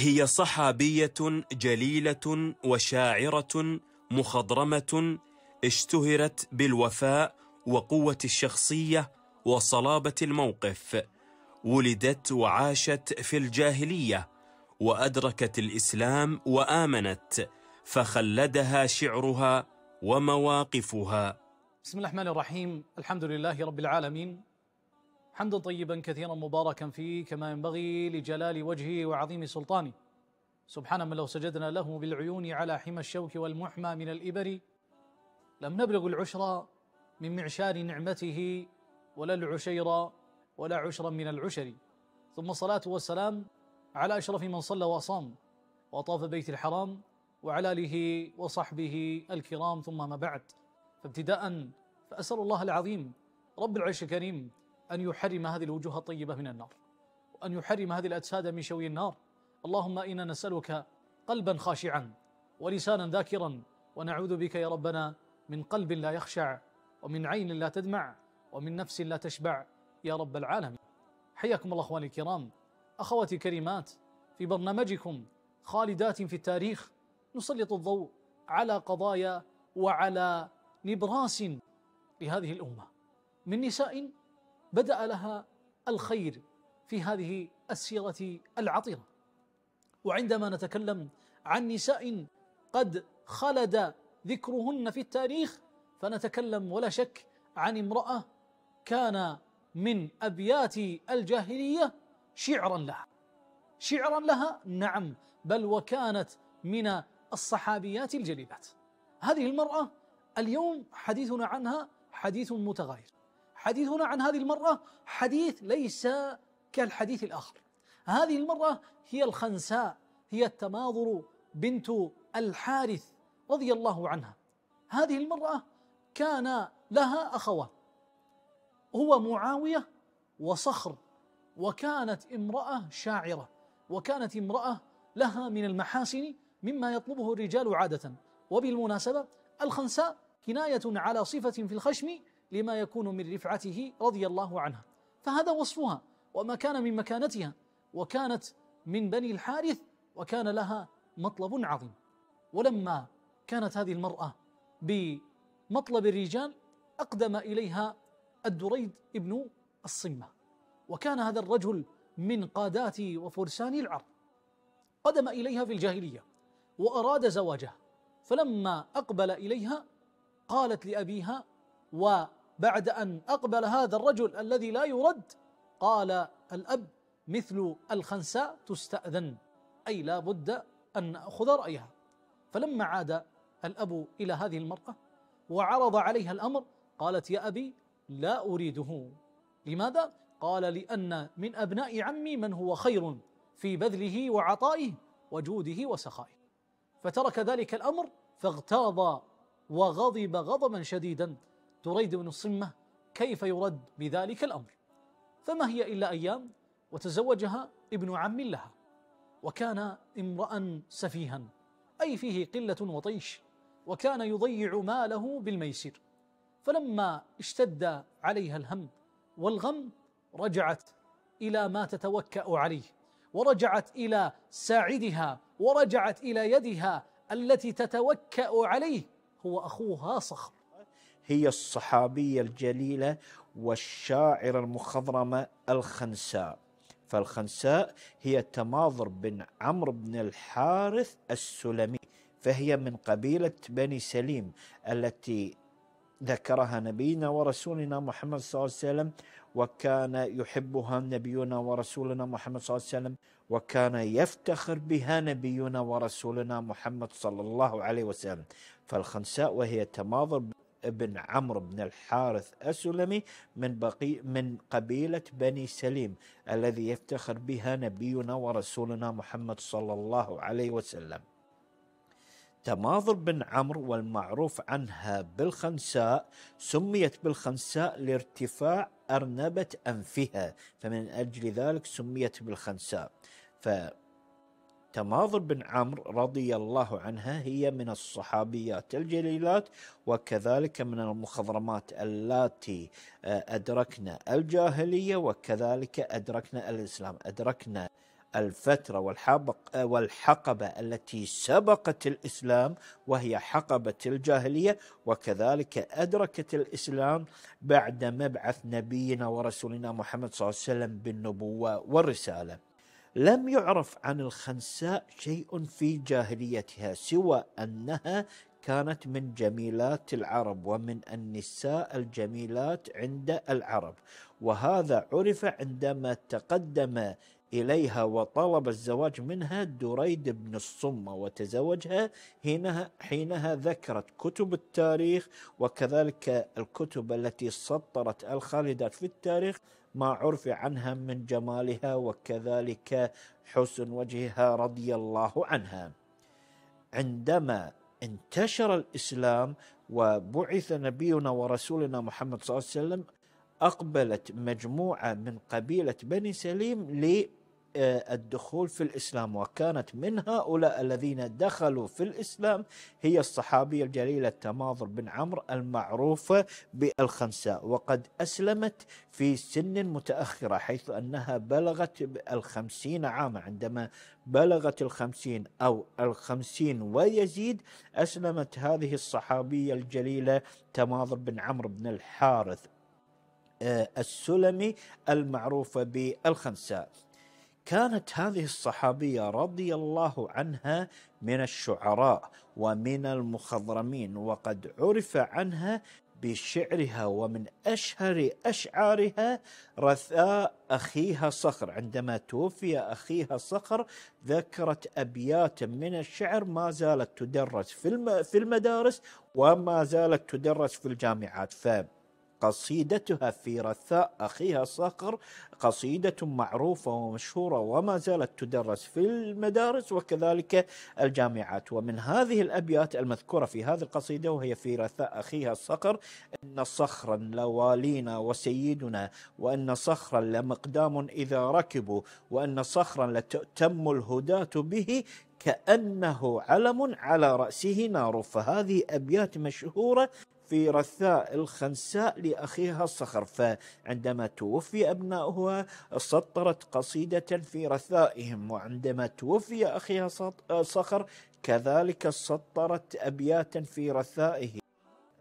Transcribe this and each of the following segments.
هي صحابية جليلة وشاعرة مخضرمة اشتهرت بالوفاء وقوة الشخصية وصلابة الموقف ولدت وعاشت في الجاهلية وأدركت الإسلام وآمنت فخلدها شعرها ومواقفها بسم الله الرحمن الرحيم الحمد لله رب العالمين حمدا طيبا كثيرا مباركا فيه كما ينبغي لجلال وجهه وعظيم سلطانه سبحان من لو سجدنا له بالعيون على حمى الشوك والمحمى من الإبر لم نبلغ العشر من معشار نعمته ولا العشير ولا عشرا من العشر ثم الصلاة والسلام على أشرف من صلى وصام وطاف بيت الحرام وعلى آله وصحبه الكرام ثم ما بعد فابتداء فأسأل الله العظيم رب العرش الكريم أن يحرم هذه الوجوه الطيبة من النار وأن يحرم هذه الأجساد من شوي النار اللهم إنا نسألك قلبا خاشعا ولسانا ذاكرا ونعوذ بك يا ربنا من قلب لا يخشع ومن عين لا تدمع ومن نفس لا تشبع يا رب العالمين حياكم الله اخواني الكرام اخواتي الكريمات في برنامجكم خالدات في التاريخ نسلط الضوء على قضايا وعلى نبراس لهذه الامه من نساء بدا لها الخير في هذه السيره العطره وعندما نتكلم عن نساء قد خلد ذكرهن في التاريخ فنتكلم ولا شك عن امراه كان من ابيات الجاهليه شعرا لها شعرا لها نعم بل وكانت من الصحابيات الجليلات هذه المراه اليوم حديثنا عنها حديث متغير حديثنا عن هذه المرأة حديث ليس كالحديث الآخر هذه المرأة هي الخنساء هي التماضر بنت الحارث رضي الله عنها هذه المرأة كان لها أخوان هو معاوية وصخر وكانت امرأة شاعرة وكانت امرأة لها من المحاسن مما يطلبه الرجال عادة وبالمناسبة الخنساء كناية على صفة في الخشم لما يكون من رفعته رضي الله عنها فهذا وصفها وما كان من مكانتها وكانت من بني الحارث وكان لها مطلب عظيم ولما كانت هذه المرأة بمطلب الرجال أقدم إليها الدريد ابن الصمة وكان هذا الرجل من قادات وفرسان العرب قدم إليها في الجاهلية وأراد زواجها فلما أقبل إليها قالت لأبيها بعد أن أقبل هذا الرجل الذي لا يرد قال الأب مثل الخنساء تستأذن أي لا بد أن نأخذ رأيها فلما عاد الأب إلى هذه المرأة وعرض عليها الأمر قالت يا أبي لا أريده لماذا؟ قال لأن من أبناء عمي من هو خير في بذله وعطائه وجوده وسخائه فترك ذلك الأمر فاغتاظ وغضب غضبا شديدا دريد بن الصمة كيف يرد بذلك الأمر فما هي إلا أيام وتزوجها ابن عم لها وكان امرأ سفيها أي فيه قلة وطيش وكان يضيع ماله بالميسر فلما اشتد عليها الهم والغم رجعت إلى ما تتوكأ عليه ورجعت إلى ساعدها ورجعت إلى يدها التي تتوكأ عليه هو أخوها صخر هي الصحابية الجليلة والشاعرة المخضرمة الخنساء فالخنساء هي تماضر بن عمرو بن الحارث السلمي فهي من قبيلة بني سليم التي ذكرها نبينا ورسولنا محمد صلى الله عليه وسلم وكان يحبها نبينا ورسولنا محمد صلى الله عليه وسلم وكان يفتخر بها نبينا ورسولنا محمد صلى الله عليه وسلم فالخنساء وهي تماضر بن عمرو بن الحارث السلمي من بقي من قبيلة بني سليم الذي يفتخر بها نبينا ورسولنا محمد صلى الله عليه وسلم تماضر بن عمرو والمعروف عنها بالخنساء سميت بالخنساء لارتفاع أرنبة أنفها فمن أجل ذلك سميت بالخنساء ف تماضل بن عمرو رضي الله عنها هي من الصحابيات الجليلات وكذلك من المخضرمات اللاتي آه، أدركنا الجاهلية وكذلك أدركنا الإسلام أدركنا الفترة والحبق آه، والحقبة التي سبقت الإسلام وهي حقبة الجاهلية وكذلك أدركت الإسلام بعد مبعث نبينا ورسولنا محمد صلى الله عليه وسلم بالنبوة والرسالة لم يعرف عن الخنساء شيء في جاهليتها سوى انها كانت من جميلات العرب ومن النساء الجميلات عند العرب وهذا عرف عندما تقدم إليها وطلب الزواج منها دريد بن الصمة وتزوجها حينها, حينها ذكرت كتب التاريخ وكذلك الكتب التي سطرت الخالدات في التاريخ ما عرف عنها من جمالها وكذلك حسن وجهها رضي الله عنها عندما انتشر الإسلام وبعث نبينا ورسولنا محمد صلى الله عليه وسلم أقبلت مجموعة من قبيلة بني سليم الدخول في الاسلام وكانت من هؤلاء الذين دخلوا في الاسلام هي الصحابيه الجليله تماضر بن عمرو المعروفه بالخنساء وقد اسلمت في سن متاخره حيث انها بلغت الخمسين عاما عندما بلغت الخمسين او الخمسين ويزيد اسلمت هذه الصحابيه الجليله تماضر بن عمرو بن الحارث آه، السلمي المعروفة بالخنساء كانت هذه الصحابيه رضي الله عنها من الشعراء ومن المخضرمين وقد عرف عنها بشعرها ومن اشهر اشعارها رثاء اخيها صخر عندما توفي اخيها صخر ذكرت أبيات من الشعر ما زالت تدرس في المدارس وما زالت تدرس في الجامعات ف قصيدتها في رثاء أخيها صقر قصيدة معروفة ومشهورة وما زالت تدرس في المدارس وكذلك الجامعات ومن هذه الأبيات المذكورة في هذه القصيدة وهي في رثاء أخيها الصقر إن صخرا لوالينا وسيدنا وإن صخرا لمقدام إذا ركبوا وإن صخرا لتؤتم الهداة به كأنه علم على رأسه نار فهذه أبيات مشهورة في رثاء الخنساء لأخيها الصخر فعندما توفي أبناؤها سطرت قصيدة في رثائهم وعندما توفي أخيها صخر كذلك سطرت أبياتا في رثائه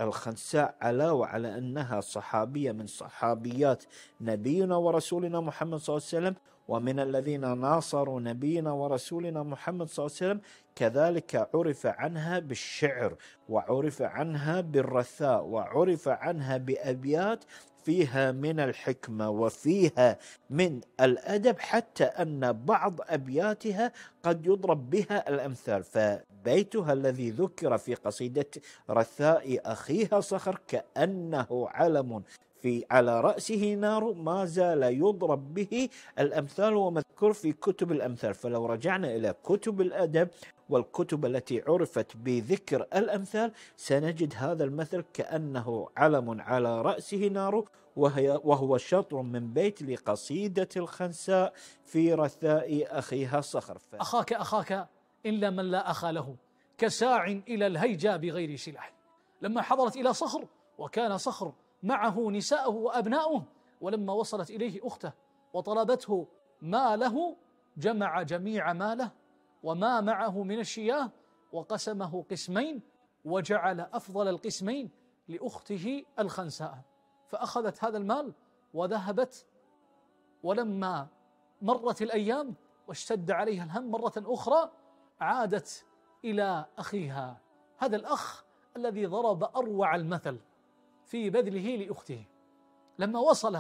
الخنساء علاوة على أنها صحابية من صحابيات نبينا ورسولنا محمد صلى الله عليه وسلم ومن الذين ناصروا نبينا ورسولنا محمد صلى الله عليه وسلم كذلك عرف عنها بالشعر وعرف عنها بالرثاء وعرف عنها بأبيات فيها من الحكمة وفيها من الأدب حتى أن بعض أبياتها قد يضرب بها الأمثال فبيتها الذي ذكر في قصيدة رثاء أخيها صخر كأنه علم في على رأسه نار ما زال يضرب به الأمثال ومذكور في كتب الأمثال فلو رجعنا إلى كتب الأدب والكتب التي عرفت بذكر الأمثال سنجد هذا المثل كأنه علم على رأسه نار وهي وهو شطر من بيت لقصيدة الخنساء في رثاء أخيها صخر ف... أخاك أخاك إلا من لا أخا له كساع إلى الهيجا بغير سلاح لما حضرت إلى صخر وكان صخر معه نساءه وابناؤه ولما وصلت اليه اخته وطلبته ماله جمع جميع ماله وما معه من الشياه وقسمه قسمين وجعل افضل القسمين لاخته الخنساء فاخذت هذا المال وذهبت ولما مرت الايام واشتد عليها الهم مره اخرى عادت الى اخيها هذا الاخ الذي ضرب اروع المثل في بذله لأخته لما وصل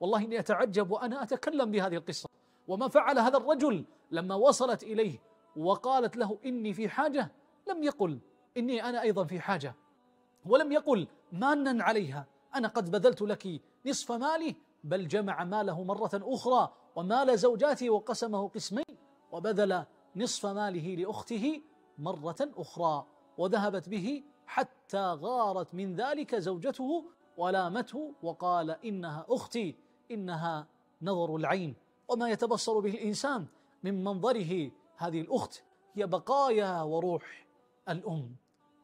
والله إني أتعجب وأنا أتكلم بهذه القصة وما فعل هذا الرجل لما وصلت إليه وقالت له إني في حاجة لم يقل إني أنا أيضا في حاجة ولم يقل مانا عليها أنا قد بذلت لك نصف مالي بل جمع ماله مرة أخرى ومال زوجاتي وقسمه قسمين وبذل نصف ماله لأخته مرة أخرى وذهبت به حتى غارت من ذلك زوجته ولامته وقال انها اختي انها نظر العين وما يتبصر به الانسان من منظره هذه الاخت هي بقايا وروح الام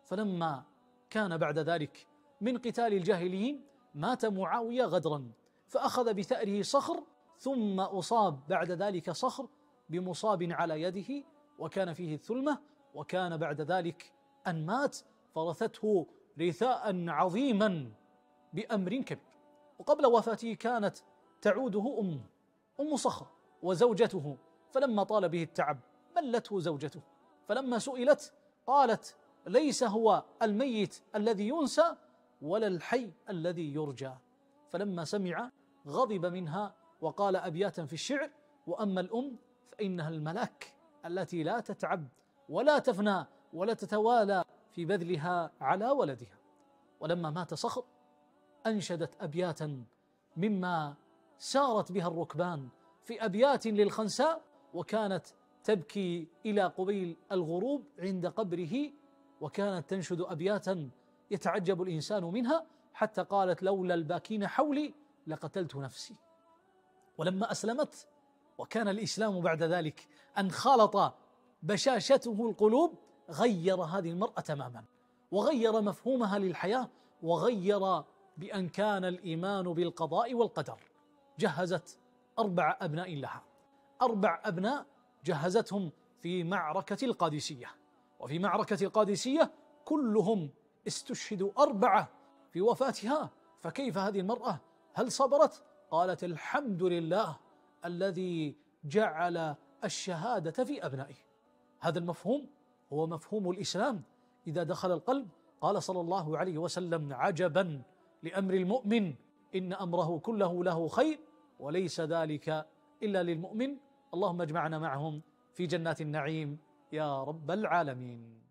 فلما كان بعد ذلك من قتال الجاهليين مات معاويه غدرا فاخذ بثاره صخر ثم اصاب بعد ذلك صخر بمصاب على يده وكان فيه الثلمه وكان بعد ذلك ان مات فرثته رثاء عظيما بأمر كبير وقبل وفاته كانت تعوده أمه أم صخر وزوجته فلما طال به التعب ملته زوجته فلما سئلت قالت ليس هو الميت الذي ينسى ولا الحي الذي يرجى فلما سمع غضب منها وقال ابياتا في الشعر واما الام فانها الملاك التي لا تتعب ولا تفنى ولا تتوالى في بذلها على ولدها ولما مات صخر انشدت ابياتا مما سارت بها الركبان في ابيات للخنساء وكانت تبكي الى قبيل الغروب عند قبره وكانت تنشد ابياتا يتعجب الانسان منها حتى قالت لولا الباكين حولي لقتلت نفسي ولما اسلمت وكان الاسلام بعد ذلك ان خالط بشاشته القلوب غير هذه المرأة تماما وغير مفهومها للحياة وغير بأن كان الإيمان بالقضاء والقدر جهزت أربع أبناء لها أربع أبناء جهزتهم في معركة القادسية وفي معركة القادسية كلهم استشهدوا أربعة في وفاتها فكيف هذه المرأة هل صبرت؟ قالت الحمد لله الذي جعل الشهادة في أبنائه هذا المفهوم هو مفهوم الإسلام إذا دخل القلب قال صلى الله عليه وسلم عجبا لأمر المؤمن إن أمره كله له خير وليس ذلك إلا للمؤمن اللهم اجمعنا معهم في جنات النعيم يا رب العالمين